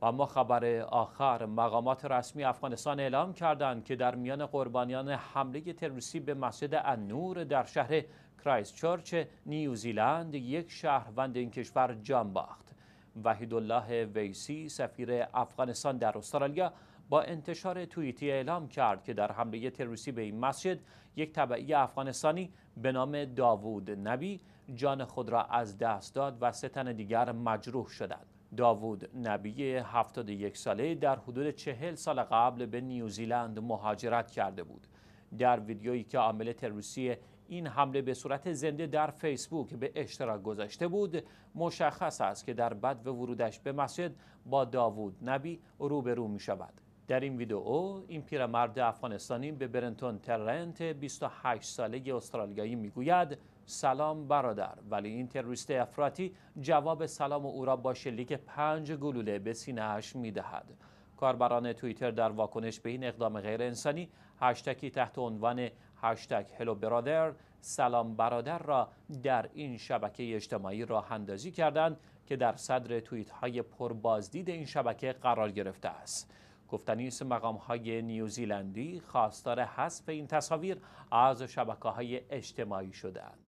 و اما خبر آخر مقامات رسمی افغانستان اعلام کردند که در میان قربانیان حمله تروریستی به مسجد انور در شهر کرایستچرچ نیوزیلند یک شهروند این کشور جان باخت وحید الله ویسی سفیر افغانستان در استرالیا با انتشار توییتی اعلام کرد که در حمله تروریستی به این مسجد یک طبعی افغانستانی به نام داوود نبی جان خود را از دست داد و سه تن دیگر مجروح شدند داوود نبی 71 ساله در حدود چهل سال قبل به نیوزیلند مهاجرت کرده بود در ویدیویی که عامل تروریستی این حمله به صورت زنده در فیسبوک به اشتراک گذاشته بود مشخص است که در بد و ورودش به مسجد با داوود نبی روبرو می شود در این ویدئو این پیرمرد افغانستانی به برنتون ترنت 28 ساله استرالیایی میگوید سلام برادر ولی این تروریست افراطی جواب سلام او را با شلیک پنج گلوله به سینهاش می‌دهد. کاربران توییتر در واکنش به این اقدام غیر انسانی هشتکی تحت عنوان هشتگ هلو برادر سلام برادر را در این شبکه اجتماعی راه اندازی کردند که در صدر توییت های پربازدید این شبکه قرار گرفته است گفتنی است مقام های نیوزیلندی خواستار حذف این تصاویر از شبکه های اجتماعی شدند